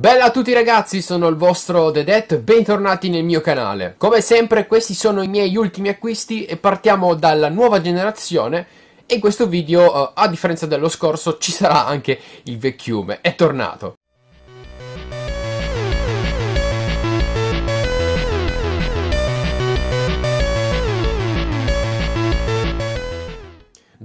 Bella a tutti ragazzi, sono il vostro The Dead, bentornati nel mio canale. Come sempre questi sono i miei ultimi acquisti e partiamo dalla nuova generazione e in questo video, eh, a differenza dello scorso, ci sarà anche il vecchiume, è tornato.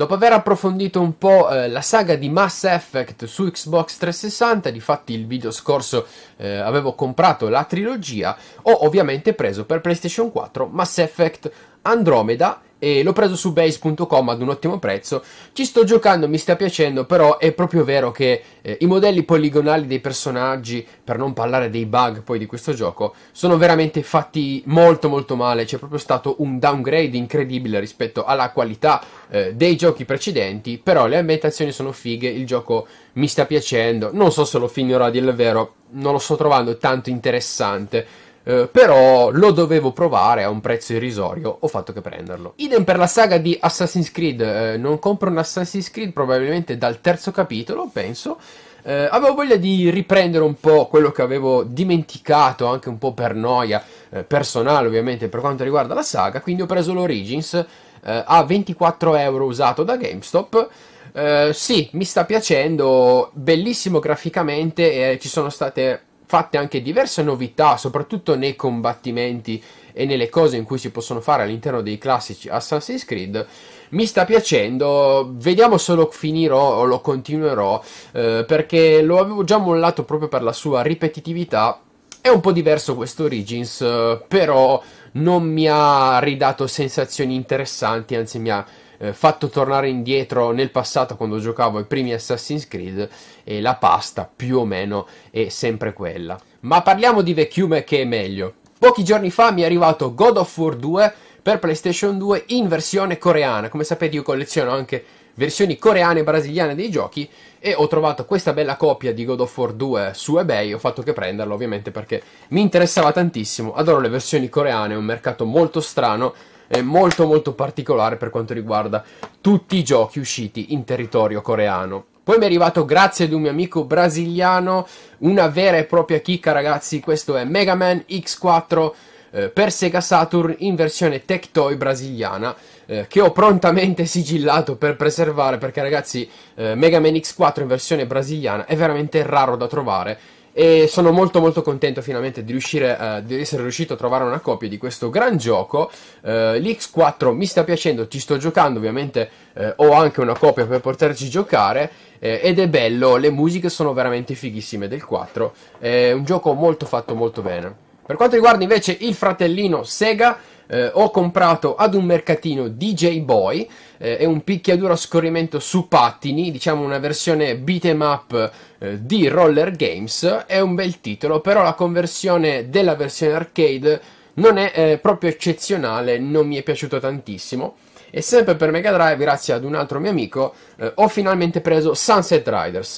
Dopo aver approfondito un po' eh, la saga di Mass Effect su Xbox 360, difatti il video scorso eh, avevo comprato la trilogia, ho ovviamente preso per PlayStation 4 Mass Effect Andromeda e l'ho preso su base.com ad un ottimo prezzo. Ci sto giocando, mi sta piacendo, però è proprio vero che eh, i modelli poligonali dei personaggi, per non parlare dei bug poi di questo gioco, sono veramente fatti molto molto male. C'è proprio stato un downgrade incredibile rispetto alla qualità eh, dei giochi precedenti, però le ambientazioni sono fighe, il gioco mi sta piacendo. Non so se lo finirò a dire il vero, non lo sto trovando tanto interessante eh, però lo dovevo provare a un prezzo irrisorio, ho fatto che prenderlo. Idem per la saga di Assassin's Creed, eh, non compro un Assassin's Creed probabilmente dal terzo capitolo, penso. Eh, avevo voglia di riprendere un po' quello che avevo dimenticato, anche un po' per noia eh, personale ovviamente per quanto riguarda la saga, quindi ho preso l'Origins eh, a 24 euro usato da GameStop. Eh, sì, mi sta piacendo, bellissimo graficamente e eh, ci sono state fatte anche diverse novità, soprattutto nei combattimenti e nelle cose in cui si possono fare all'interno dei classici Assassin's Creed. Mi sta piacendo, vediamo se lo finirò o lo continuerò, eh, perché lo avevo già mollato proprio per la sua ripetitività. È un po' diverso questo Origins, eh, però non mi ha ridato sensazioni interessanti, anzi mi ha eh, fatto tornare indietro nel passato quando giocavo ai primi Assassin's Creed e la pasta più o meno è sempre quella. Ma parliamo di vecchiume che è meglio. Pochi giorni fa mi è arrivato God of War 2 per PlayStation 2 in versione coreana. Come sapete io colleziono anche versioni coreane e brasiliane dei giochi e ho trovato questa bella copia di God of War 2 su eBay, ho fatto che prenderla ovviamente perché mi interessava tantissimo, adoro le versioni coreane, è un mercato molto strano, è molto molto particolare per quanto riguarda tutti i giochi usciti in territorio coreano. Poi mi è arrivato, grazie ad un mio amico brasiliano, una vera e propria chicca, ragazzi. Questo è Mega Man X4 eh, per Sega Saturn in versione Tech Toy brasiliana. Eh, che ho prontamente sigillato per preservare perché ragazzi eh, Mega Man X4 in versione brasiliana è veramente raro da trovare e sono molto molto contento finalmente di, riuscire, uh, di essere riuscito a trovare una copia di questo gran gioco uh, eh, l'X4 mi sta piacendo, ci sto giocando ovviamente uh, ho anche una copia per poterci giocare ed è bello, le musiche sono veramente fighissime del 4 è un gioco molto fatto molto bene per quanto riguarda invece il fratellino Sega eh, ho comprato ad un mercatino DJ Boy, eh, è un picchiaduro a scorrimento su pattini, diciamo una versione beat'em up eh, di Roller Games, è un bel titolo, però la conversione della versione arcade non è eh, proprio eccezionale, non mi è piaciuto tantissimo. E sempre per Mega Drive, grazie ad un altro mio amico, eh, ho finalmente preso Sunset Riders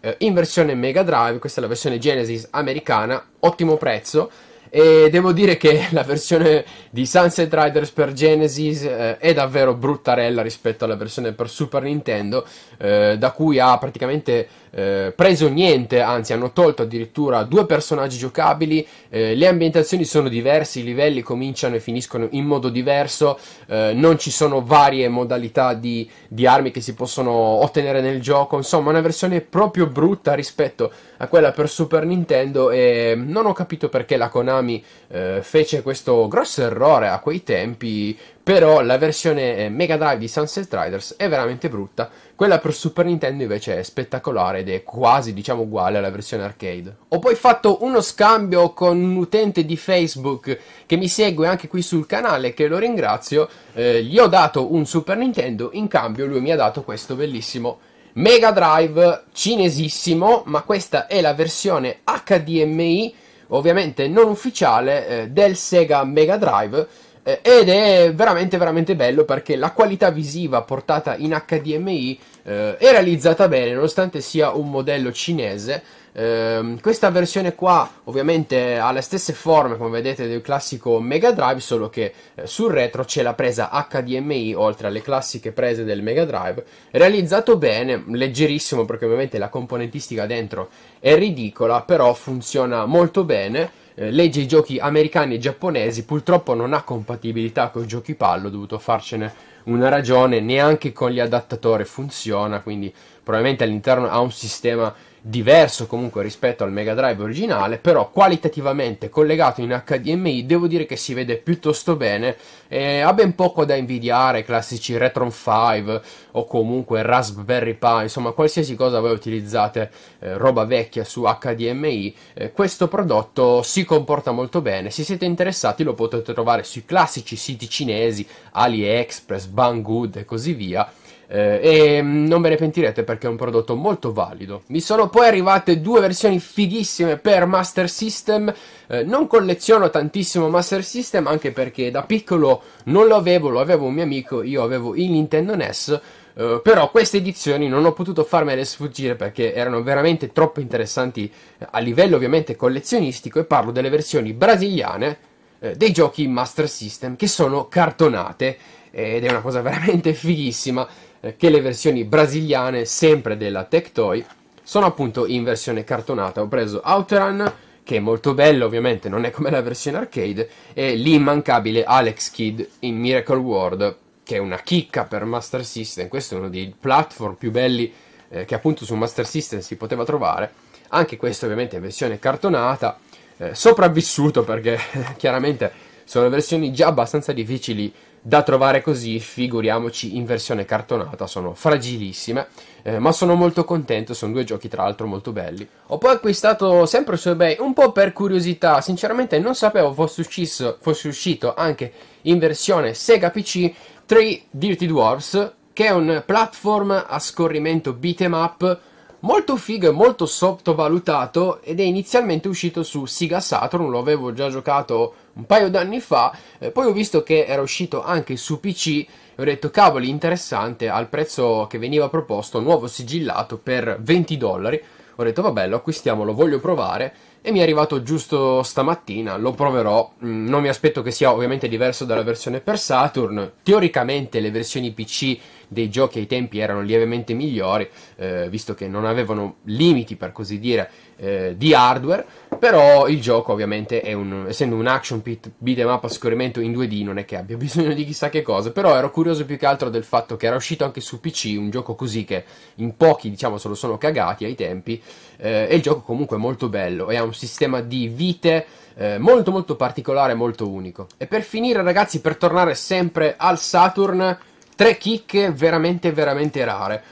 eh, in versione Mega Drive, questa è la versione Genesis americana, ottimo prezzo e devo dire che la versione di Sunset Riders per Genesis eh, è davvero bruttarella rispetto alla versione per Super Nintendo, eh, da cui ha praticamente eh, preso niente, anzi hanno tolto addirittura due personaggi giocabili, eh, le ambientazioni sono diverse, i livelli cominciano e finiscono in modo diverso, eh, non ci sono varie modalità di, di armi che si possono ottenere nel gioco, insomma una versione proprio brutta rispetto a quella per Super Nintendo e non ho capito perché la Konami eh, fece questo grosso errore a quei tempi però la versione eh, Mega Drive di Sunset Riders è veramente brutta. Quella per Super Nintendo invece è spettacolare ed è quasi, diciamo, uguale alla versione arcade. Ho poi fatto uno scambio con un utente di Facebook che mi segue anche qui sul canale, che lo ringrazio. Eh, gli ho dato un Super Nintendo, in cambio lui mi ha dato questo bellissimo Mega Drive cinesissimo, ma questa è la versione HDMI, ovviamente non ufficiale, eh, del Sega Mega Drive eh, ed è veramente veramente bello perché la qualità visiva portata in HDMI eh, è realizzata bene nonostante sia un modello cinese. Eh, questa versione qua ovviamente ha le stesse forme come vedete del classico Mega Drive solo che eh, sul retro c'è la presa HDMI oltre alle classiche prese del Mega Drive realizzato bene, leggerissimo perché ovviamente la componentistica dentro è ridicola però funziona molto bene eh, legge i giochi americani e giapponesi, purtroppo non ha compatibilità con i giochi pallo, ho dovuto farcene una ragione, neanche con gli adattatori funziona, quindi probabilmente all'interno ha un sistema diverso comunque rispetto al Mega Drive originale, però qualitativamente collegato in HDMI devo dire che si vede piuttosto bene e ha ben poco da invidiare classici Retron 5 o comunque Raspberry Pi, insomma qualsiasi cosa voi utilizzate eh, roba vecchia su HDMI, eh, questo prodotto si comporta molto bene, se siete interessati lo potete trovare sui classici siti cinesi AliExpress, Banggood e così via eh, e mm, non ve ne pentirete perché è un prodotto molto valido. Mi sono poi arrivate due versioni fighissime per Master System. Eh, non colleziono tantissimo Master System anche perché da piccolo non lo avevo, lo avevo un mio amico, io avevo il Nintendo NES. Eh, però queste edizioni non ho potuto farmele sfuggire perché erano veramente troppo interessanti eh, a livello ovviamente collezionistico e parlo delle versioni brasiliane eh, dei giochi Master System che sono cartonate eh, ed è una cosa veramente fighissima che le versioni brasiliane, sempre della Tectoy, sono appunto in versione cartonata. Ho preso Outrun, che è molto bello, ovviamente non è come la versione arcade, e l'immancabile Alex Kid in Miracle World, che è una chicca per Master System. Questo è uno dei platform più belli eh, che appunto su Master System si poteva trovare. Anche questo ovviamente in versione cartonata, eh, sopravvissuto perché chiaramente sono versioni già abbastanza difficili da trovare così, figuriamoci in versione cartonata, sono fragilissime, eh, ma sono molto contento, sono due giochi tra l'altro molto belli. Ho poi acquistato sempre su eBay un po' per curiosità, sinceramente non sapevo fosse, uscito, fosse uscito anche in versione Sega PC 3 Dirty Dwarfs, che è un platform a scorrimento beat'em up molto figo e molto sottovalutato ed è inizialmente uscito su Sega Saturn, lo avevo già giocato un paio d'anni fa, eh, poi ho visto che era uscito anche su PC e ho detto cavoli interessante al prezzo che veniva proposto, nuovo sigillato per 20 dollari, ho detto vabbè lo acquistiamo, lo voglio provare e mi è arrivato giusto stamattina, lo proverò, mm, non mi aspetto che sia ovviamente diverso dalla versione per Saturn, teoricamente le versioni PC dei giochi ai tempi erano lievemente migliori, eh, visto che non avevano limiti per così dire eh, di hardware, però il gioco ovviamente un, essendo un action pit, beat em up a scorrimento in 2D non è che abbia bisogno di chissà che cosa, però ero curioso più che altro del fatto che era uscito anche su PC un gioco così che in pochi diciamo se lo sono cagati ai tempi eh, e il gioco comunque è molto bello e ha un sistema di vite eh, molto molto particolare, molto unico. E per finire ragazzi, per tornare sempre al Saturn, tre chicche veramente veramente rare.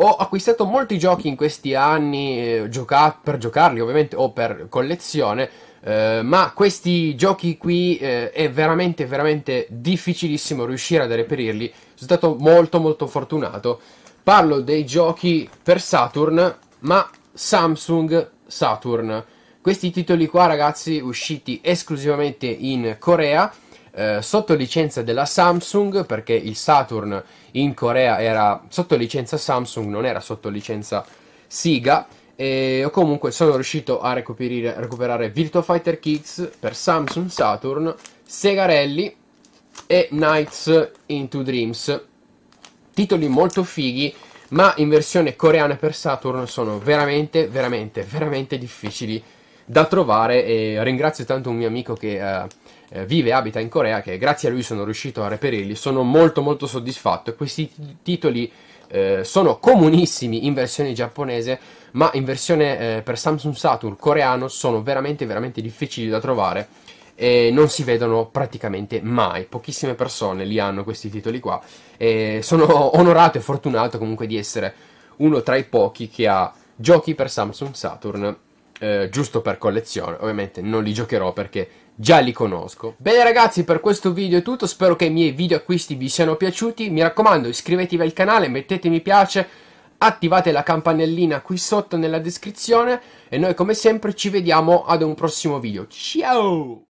Ho acquistato molti giochi in questi anni eh, gioca- per giocarli ovviamente o per collezione, eh, ma questi giochi qui eh, è veramente veramente difficilissimo riuscire a reperirli. Sono stato molto molto fortunato. Parlo dei giochi per Saturn, ma Samsung Saturn. Questi titoli qua ragazzi usciti esclusivamente in Corea eh, sotto licenza della Samsung perché il Saturn in Corea era sotto licenza Samsung, non era sotto licenza Siga. E comunque sono riuscito a recuperare, a recuperare Virtua Fighter Kicks per Samsung Saturn, Segarelli e Nights into Dreams. Titoli molto fighi, ma in versione coreana per Saturn sono veramente, veramente, veramente difficili da trovare e ringrazio tanto un mio amico che eh, eh, vive e abita in Corea che grazie a lui sono riuscito a reperirli, sono molto molto soddisfatto e questi titoli eh, sono comunissimi in versione giapponese ma in versione eh, per Samsung Saturn coreano sono veramente veramente difficili da trovare e non si vedono praticamente mai. Pochissime persone li hanno questi titoli qua. E sono onorato e fortunato comunque di essere uno tra i pochi che ha giochi per Samsung Saturn eh, giusto per collezione. Ovviamente non li giocherò perché già li conosco. Bene ragazzi, per questo video è tutto. Spero che i miei video acquisti vi siano piaciuti. Mi raccomando, iscrivetevi al canale, mettete mi piace, attivate la campanellina qui sotto nella descrizione e noi come sempre ci vediamo ad un prossimo video. Ciao!